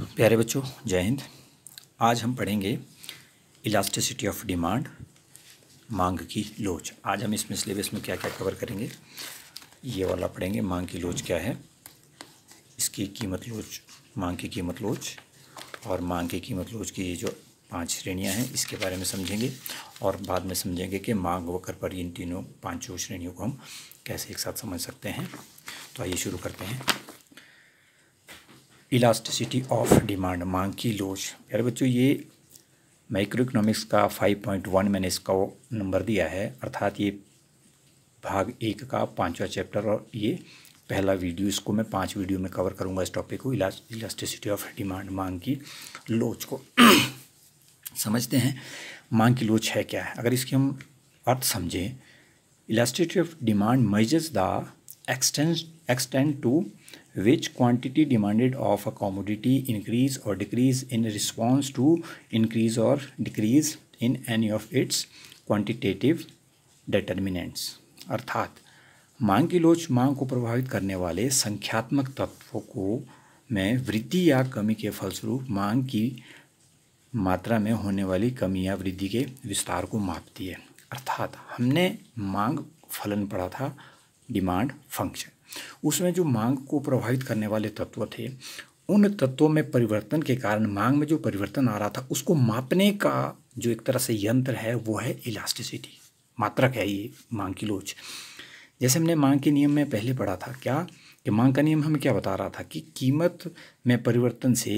प्यारे बच्चों जय हिंद आज हम पढ़ेंगे इलास्टिसिटी ऑफ डिमांड मांग की लोच आज हम इसमें सिलेबस में क्या क्या कवर करेंगे ये वाला पढ़ेंगे मांग की लोच क्या है इसकी कीमत लोच मांग की कीमत लोच और मांग की कीमत लोच की ये जो पांच श्रेणियां हैं इसके बारे में समझेंगे और बाद में समझेंगे कि मांग वक्र पर इन तीनों पाँचों श्रेणियों को हम कैसे एक साथ समझ सकते हैं तो आइए शुरू करते हैं इलास्टिसिटी ऑफ डिमांड मांग की लोच यार बच्चों ये माइक्रो इकोनॉमिक्स का 5.1 मैंने इसका नंबर दिया है अर्थात ये भाग एक का पांचवा चैप्टर और ये पहला वीडियो इसको मैं पांच वीडियो में कवर करूंगा इस टॉपिक को इलास्टिसिटी ऑफ डिमांड मांग की लोच को समझते हैं मांग की लोच है क्या है अगर इसके हम अर्थ समझें elasticity of demand measures the extents extend to which quantity demanded of a commodity increase or decrease in response to increase or decrease in any of its quantitative determinants अर्थात मांग की लोच मांग को प्रभावित करने वाले संख्यात्मक तत्वों को में वृद्धि या कमी के फलस्वरूप मांग की मात्रा में होने वाली कमी या वृद्धि के विस्तार को मापती है अर्थात हमने मांग फलन पढ़ा था डिमांड फंक्शन उसमें जो मांग को प्रभावित करने वाले तत्व थे उन तत्वों में परिवर्तन के कारण मांग में जो परिवर्तन आ रहा था उसको मापने का जो एक तरह से यंत्र है वो है इलास्टिसिटी मात्रक है ये मांग की लोच जैसे हमने मांग के नियम में पहले पढ़ा था क्या कि मांग का नियम हमें क्या बता रहा था कि कीमत में परिवर्तन से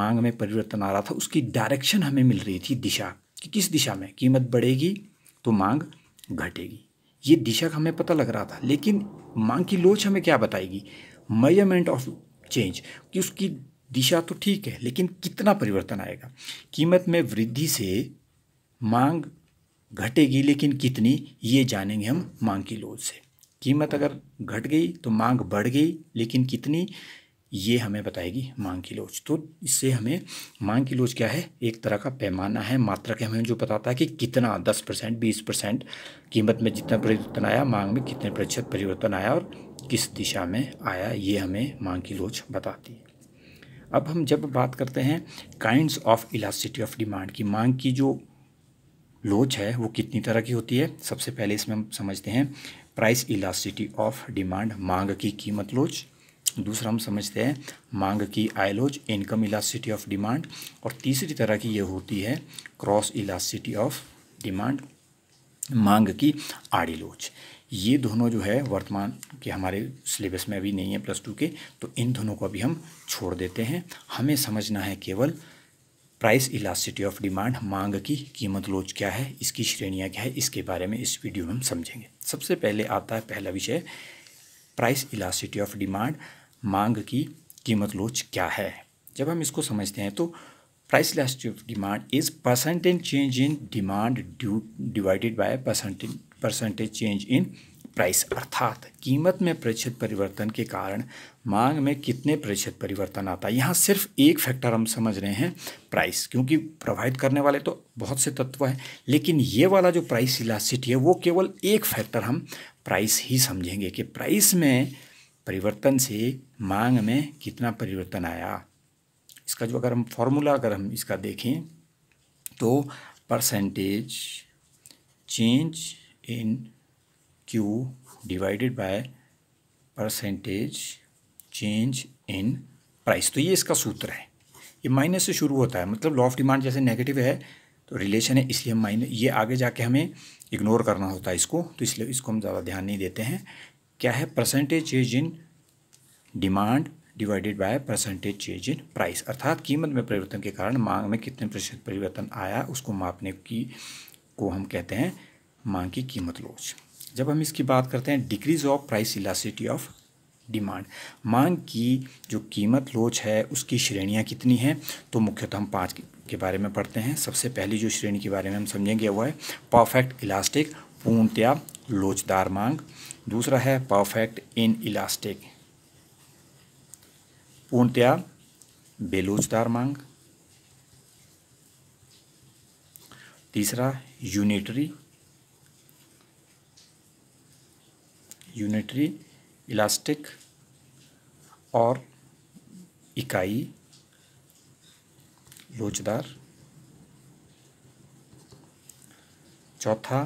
मांग में परिवर्तन आ रहा था उसकी डायरेक्शन हमें मिल रही थी दिशा कि किस दिशा में कीमत बढ़ेगी तो मांग घटेगी ये दिशा का हमें पता लग रहा था लेकिन मांग की लोच हमें क्या बताएगी मयरमेंट ऑफ चेंज कि उसकी दिशा तो ठीक है लेकिन कितना परिवर्तन आएगा कीमत में वृद्धि से मांग घटेगी लेकिन कितनी ये जानेंगे हम मांग की लोच से कीमत अगर घट गई तो मांग बढ़ गई लेकिन कितनी ये हमें बताएगी मांग की लोच तो इससे हमें मांग की लोच क्या है एक तरह का पैमाना है मात्रा के हमें जो बताता है कि कितना दस परसेंट बीस परसेंट कीमत में जितना परिवर्तन आया मांग में कितने प्रतिशत परिवर्तन आया और किस दिशा में आया ये हमें मांग की लोच बताती है अब हम जब बात करते हैं kinds of elasticity of demand की मांग की जो लोच है वो कितनी तरह की होती है सबसे पहले इसमें हम समझते हैं प्राइस इलास्टिटी ऑफ डिमांड मांग की कीमत लोच दूसरा हम समझते हैं मांग की आयलोज इनकम इलास्टिटी ऑफ डिमांड और तीसरी तरह की ये होती है क्रॉस इलास्टिटी ऑफ डिमांड मांग की आड़िलोच ये दोनों जो है वर्तमान के हमारे सिलेबस में अभी नहीं है प्लस टू के तो इन दोनों को अभी हम छोड़ देते हैं हमें समझना है केवल प्राइस इलास्टिटी ऑफ डिमांड मांग की कीमत लोच क्या है इसकी श्रेणियाँ क्या है इसके बारे में इस वीडियो में हम समझेंगे सबसे पहले आता है पहला विषय प्राइस इलास्टिटी ऑफ डिमांड मांग की कीमत लोच क्या है जब हम इसको समझते हैं तो price elasticity of demand is percentage change in demand due divided by percentage percentage change in price अर्थात कीमत में प्रतिशत परिवर्तन के कारण मांग में कितने प्रतिशत परिवर्तन आता है यहाँ सिर्फ एक फैक्टर हम समझ रहे हैं प्राइस क्योंकि प्रभावित करने वाले तो बहुत से तत्व हैं लेकिन ये वाला जो प्राइस इलास्टिसिटी है वो केवल एक फैक्टर हम प्राइस ही समझेंगे कि प्राइस में परिवर्तन से मांग में कितना परिवर्तन आया इसका जो अगर हम फॉर्मूला अगर हम इसका देखें तो percentage change in Q divided by percentage change in price तो ये इसका सूत्र है ये माइनस से शुरू होता है मतलब लॉ ऑफ डिमांड जैसे नेगेटिव है तो रिलेशन है इसलिए हम माइनस ये आगे जाके हमें इग्नोर करना होता है इसको तो इसलिए इसको हम ज़्यादा ध्यान नहीं देते हैं क्या है percentage change in demand divided by percentage change in price अर्थात कीमत में परिवर्तन के कारण मांग में कितने प्रतिशत परिवर्तन आया उसको मापने की को हम कहते हैं मांग की कीमत लोच जब हम इसकी बात करते हैं decrease of price elasticity of demand मांग की जो कीमत लोच है उसकी श्रेणियाँ कितनी हैं तो मुख्यतः हम पाँच के बारे में पढ़ते हैं सबसे पहली जो श्रेणी के बारे में हम समझेंगे वो है परफेक्ट इलास्टिक पूर्णतया लोचदार मांग दूसरा है परफेक्ट इन इलास्टिक पूर्णतया बेलोचदार मांग तीसरा यूनिटरी यूनिटरी इलास्टिक और इकाई लोचदार चौथा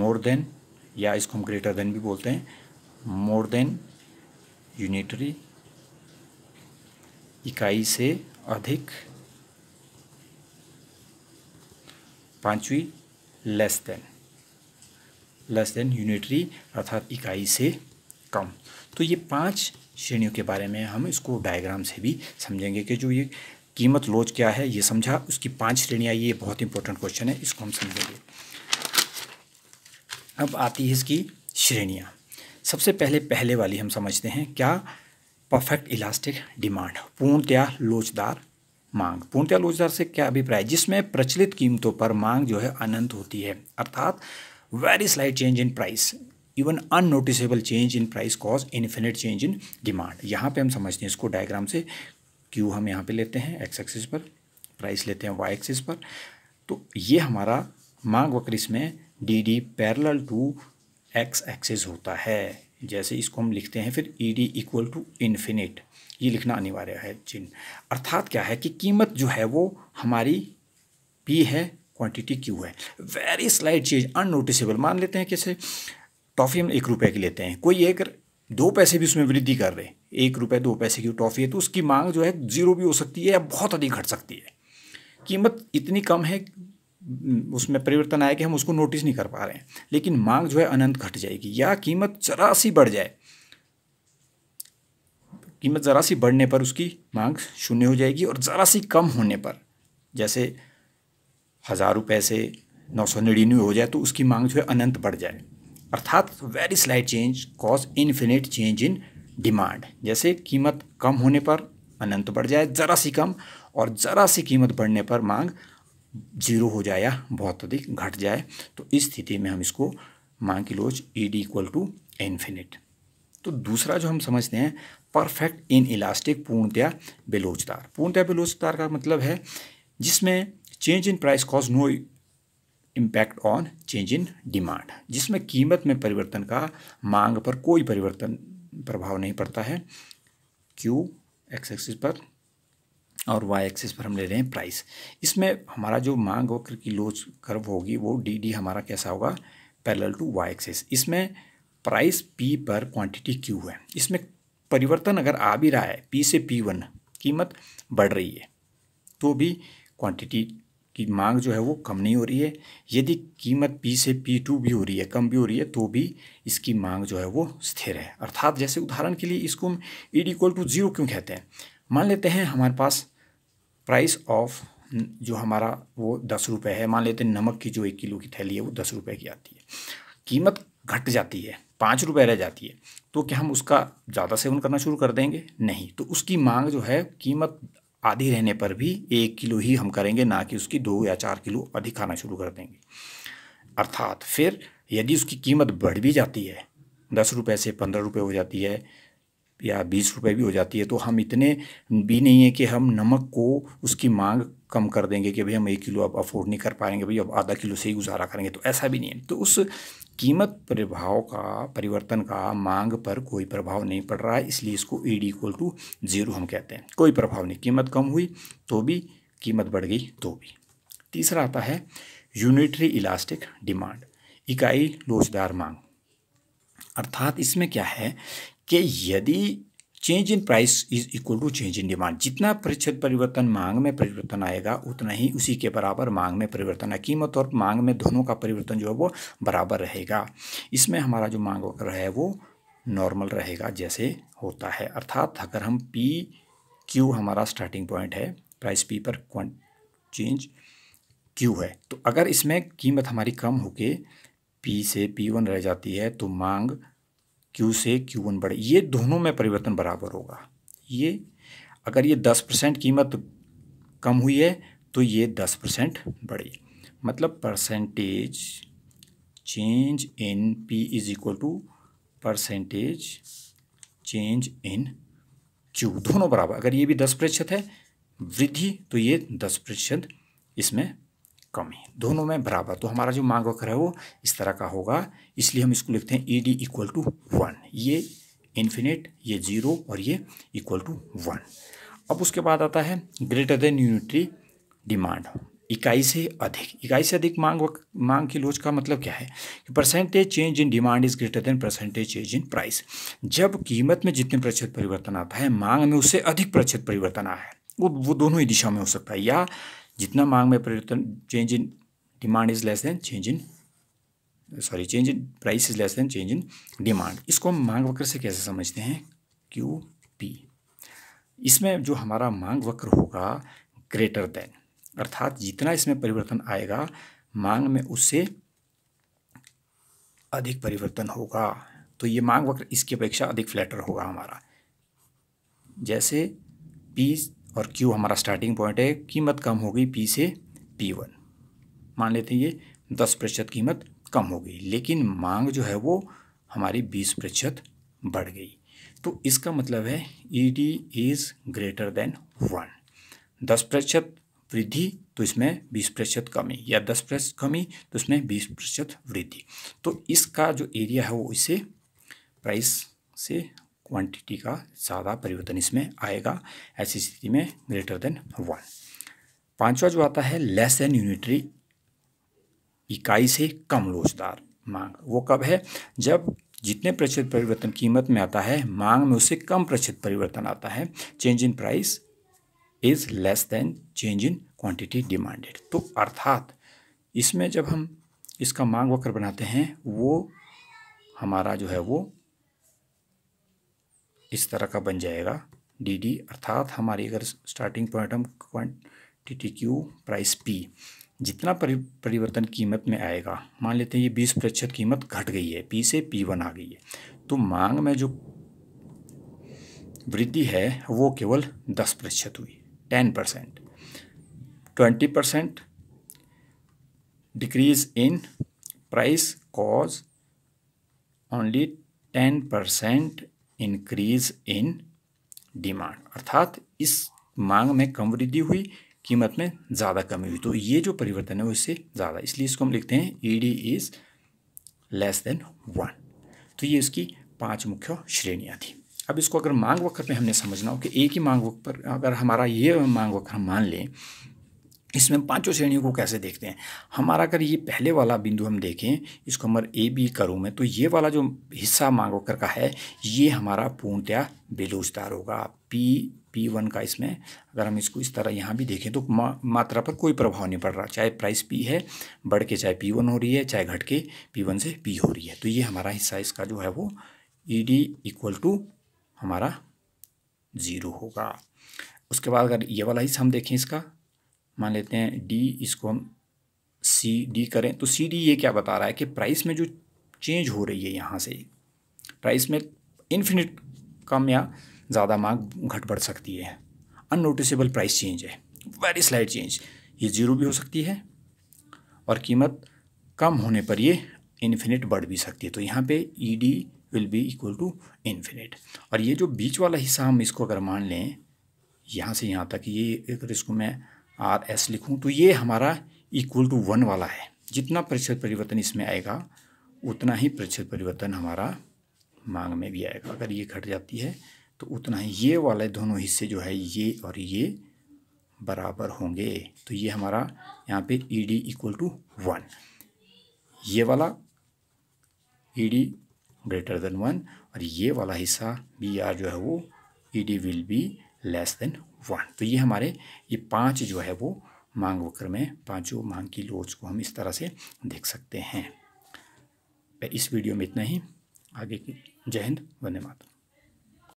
मोर देन या इसको हम ग्रेटर देन भी बोलते हैं मोर देन यूनिटरी इकाई से अधिक पांचवी less than less than unitary अर्थात इकाई से कम तो ये पांच श्रेणियों के बारे में हम इसको डायग्राम से भी समझेंगे कि जो ये कीमत लोच क्या है ये समझा उसकी पांच श्रेणियाँ ये बहुत इंपॉर्टेंट क्वेश्चन है इसको हम समझेंगे अब आती है इसकी श्रेणियाँ सबसे पहले पहले वाली हम समझते हैं क्या परफेक्ट इलास्टिक डिमांड पूर्णतया लोचदार मांग पूर्णतया लोचदार से क्या अभिप्राय जिसमें प्रचलित कीमतों पर मांग जो है अनंत होती है अर्थात very slight change in price even unnoticeable change in price cause infinite change in demand यहाँ पे हम समझते हैं इसको डायग्राम से क्यू हम यहाँ पे लेते हैं एक्स एक्सिस पर प्राइस लेते हैं वाई एक्सिस पर तो ये हमारा मांग वक्र इसमें D D parallel to X axis होता है जैसे इसको हम लिखते हैं फिर E D equal to infinite ये लिखना अनिवार्य है चिन्ह अर्थात क्या है कि कीमत जो है वो हमारी पी है क्वांटिटी क्यू है वेरी स्लाइट चीज़ अननोटिसेबल मान लेते हैं कैसे टॉफ़ी हम एक रुपये की लेते हैं कोई एक दो पैसे भी उसमें वृद्धि कर रहे एक रुपये दो पैसे की टॉफ़ी है तो उसकी मांग जो है ज़ीरो भी हो सकती है या बहुत अधिक घट सकती है कीमत इतनी कम है हम्म, उसमें परिवर्तन आया कि हम उसको नोटिस नहीं कर पा रहे हैं लेकिन मांग जो है अनंत घट जाएगी या कीमत जरा सी बढ़ जाए कीमत ज़रा सी बढ़ने पर उसकी मांग शून्य हो जाएगी और ज़रा सी कम होने पर जैसे हज़ार रुपये से नौ सौ निन्यानवे हो जाए तो उसकी मांग जो है अनंत बढ़ जाए अर्थात very slight change cause infinite change in demand जैसे कीमत कम होने पर अनंत बढ़ जाए ज़रा सी कम और ज़रा सी कीमत बढ़ने पर मांग जीरो हो जाए या बहुत अधिक घट जाए तो इस स्थिति में हम इसको मान के लोच E D equal to infinite तो दूसरा जो हम समझते हैं परफेक्ट इन इलास्टिक पूर्णतया बेलोचदार पूर्णतया बेलोचदार का मतलब है जिसमें change in price cause no impact on change in demand जिसमें कीमत में परिवर्तन का मांग पर कोई परिवर्तन प्रभाव नहीं पड़ता है क्यू एक्स एक्सिस पर और वाई एक्सिस पर हम ले रहे हैं प्राइस इसमें हमारा जो मांग वक्र की लोच कर्व होगी वो डी डी हमारा कैसा होगा पैरेलल टू वाई एक्सिस इसमें प्राइस पी पर क्वांटिटी क्यू है इसमें परिवर्तन अगर आ भी रहा है पी से पी वन कीमत बढ़ रही है तो भी क्वांटिटी की मांग जो है वो कम नहीं हो रही है यदि कीमत पी से पी टू भी हो रही है कम भी हो रही है तो भी इसकी मांग जो है वो स्थिर है अर्थात जैसे उदाहरण के लिए इसको हम डी इक्वल टू जीरो क्यों कहते हैं मान लेते हैं हमारे पास प्राइस ऑफ जो हमारा वो दस रुपये है मान लेते हैं नमक की जो एक किलो की थैली है वो दस रुपये की आती है कीमत घट जाती है पाँच रुपये रह जाती है तो क्या हम उसका ज़्यादा सेवन करना शुरू कर देंगे नहीं तो उसकी मांग जो है कीमत आधी रहने पर भी एक किलो ही हम करेंगे ना कि उसकी दो या चार किलो अधिक खाना शुरू कर देंगे अर्थात फिर यदि उसकी कीमत बढ़ भी जाती है दस रुपये से पंद्रह रुपये हो जाती है या बीस रुपए भी हो जाती है तो हम इतने भी नहीं है कि हम नमक को उसकी मांग कम कर देंगे कि भाई हम एक किलो अब अफोर्ड नहीं कर पाएंगे भाई अब आधा किलो से ही गुजारा करेंगे तो ऐसा भी नहीं है तो उस कीमत प्रभाव का परिवर्तन का मांग पर कोई प्रभाव नहीं पड़ रहा है इसलिए इसको E D equal to zero हम कहते हैं कोई प्रभाव नहीं कीमत कम हुई तो भी कीमत बढ़ गई तो भी तीसरा आता है यूनिटरी इलास्टिक डिमांड इकाई लोचदार मांग अर्थात इसमें क्या है कि यदि change in price is equal to change in demand जितना प्रतिशत परिवर्तन मांग में परिवर्तन आएगा उतना ही उसी के बराबर मांग में परिवर्तन है कीमत और मांग में दोनों का परिवर्तन जो है वो बराबर रहेगा इसमें हमारा जो मांग वक्र है वो नॉर्मल रहेगा जैसे होता है अर्थात अगर हम पी क्यू हमारा स्टार्टिंग पॉइंट है प्राइस पी पर चेंज क्यू है तो अगर इसमें कीमत हमारी कम होके पी से पी वन रह जाती है तो मांग Q से Q1 बढ़े ये दोनों में परिवर्तन बराबर होगा ये अगर ये दस परसेंट कीमत कम हुई है तो ये दस परसेंट बढ़े मतलब percentage change in P is equal to percentage change in Q दोनों बराबर अगर ये भी दस प्रतिशत है वृद्धि तो ये दस प्रतिशत इसमें कम है दोनों में बराबर तो हमारा जो मांग वक्र है वो इस तरह का होगा इसलिए हम इसको लिखते हैं E D equal to one ये इन्फिनेट ये जीरो और ये इक्वल टू वन अब उसके बाद आता है ग्रेटर देन यूनिटरी डिमांड इकाई से अधिक इकाई से अधिक मांग वक मांग की लोच का मतलब क्या है कि percentage change in demand is greater than percentage change in price जब कीमत में जितने प्रतिशत परिवर्तन आता है मांग में उससे अधिक प्रतिशत परिवर्तन आया है वो वो दोनों ही दिशा में हो सकता है या जितना मांग में परिवर्तन change in demand is less than change in sorry change in price is less than change in demand इसको हम मांग वक्र से कैसे समझते हैं क्यू पी इसमें जो हमारा मांग वक्र होगा ग्रेटर देन अर्थात जितना इसमें परिवर्तन आएगा मांग में उससे अधिक परिवर्तन होगा तो ये मांग वक्र इसकी अपेक्षा अधिक फ्लैटर होगा हमारा जैसे पी और क्यू हमारा स्टार्टिंग पॉइंट है कीमत कम हो गई पी से पी वन मान लेते हैं ये दस प्रतिशत कीमत कम हो गई लेकिन मांग जो है वो हमारी बीस प्रतिशत बढ़ गई तो इसका मतलब है E D is greater than one दस प्रतिशत वृद्धि तो इसमें बीस प्रतिशत कमी या दस प्रतिशत कमी तो इसमें बीस प्रतिशत वृद्धि तो इसका जो एरिया है वो इसे प्राइस से क्वांटिटी का ज़्यादा परिवर्तन इसमें आएगा ऐसी स्थिति में ग्रेटर देन वन पांचवा जो आता है लेस देन यूनिटरी इकाई से कम लोचदार मांग वो कब है जब जितने प्रतिशत परिवर्तन कीमत में आता है मांग में उससे कम प्रतिशत परिवर्तन आता है change in price is less than change in quantity demanded तो अर्थात इसमें जब हम इसका मांग वक्र बनाते हैं वो हमारा जो है वो इस तरह का बन जाएगा डी डी अर्थात हमारी अगर स्टार्टिंग पॉइंट हम क्वान्टिटी क्यू प्राइस पी जितना परि, परिवर्तन कीमत में आएगा मान लेते हैं ये बीस प्रतिशत कीमत घट गई है पी से पी वन आ गई है तो मांग में जो वृद्धि है वो केवल दस प्रतिशत हुई ten percent twenty percent decrease in price cause only ten percent increase in demand अर्थात इस मांग में कम वृद्धि हुई कीमत में ज़्यादा कमी हुई तो ये जो परिवर्तन है उससे ज़्यादा इसलिए इसको हम लिखते हैं E D is less than one तो ये इसकी पांच मुख्य श्रेणियाँ थी अब इसको अगर मांग वक्र पे हमने समझना हो कि एक ही मांग वक्र पर अगर हमारा ये मांग वक्र हम मान लें इसमें पांचों श्रेणियों को कैसे देखते हैं हमारा अगर ये पहले वाला बिंदु हम देखें इसको हम ए बी करूँ मैं तो ये वाला जो हिस्सा मांगो कर का है ये हमारा पूर्णतया बेलोचदार होगा पी पी वन का इसमें अगर हम इसको इस तरह यहाँ भी देखें तो मा, मात्रा पर कोई प्रभाव नहीं पड़ रहा चाहे प्राइस पी है बढ़ के चाहे पी वन हो रही है चाहे घट के पी वन से पी हो रही है तो ये हमारा हिस्सा इसका जो है वो ई डी इक्वल टू हमारा ज़ीरो होगा उसके बाद अगर ये वाला हिस्सा हम देखें इसका मान लेते हैं डी इसको हम सी डी करें तो सी डी ये क्या बता रहा है कि प्राइस में जो चेंज हो रही है यहाँ से प्राइस में इन्फिनिट कम या ज़्यादा मांग घट बढ़ सकती है अननोटिसेबल प्राइस चेंज है वेरी स्लाइड चेंज ये ज़ीरो भी हो सकती है और कीमत कम होने पर ये इन्फिनिट बढ़ भी सकती है तो यहाँ पे E D will be equal to infinite और ये जो बीच वाला हिस्सा हम इसको अगर मान लें यहाँ से यहाँ तक ये अगर इसको मैं आर एस लिखूँ तो ये हमारा इक्वल टू वन वाला है जितना प्रतिशत परिवर्तन इसमें आएगा उतना ही प्रतिशत परिवर्तन हमारा मांग में भी आएगा अगर ये घट जाती है तो उतना ही ये वाले दोनों हिस्से जो है ये और ये बराबर होंगे तो ये हमारा यहाँ पे E D equal to one ये वाला E D greater than one और ये वाला हिस्सा बी आर जो है वो E D will be less than one तो ये हमारे ये पांच जो है वो मांग वक्र में पांचों मांग की लोड्स को हम इस तरह से देख सकते हैं इस वीडियो में इतना ही आगे की जय हिंद वंदे मातरम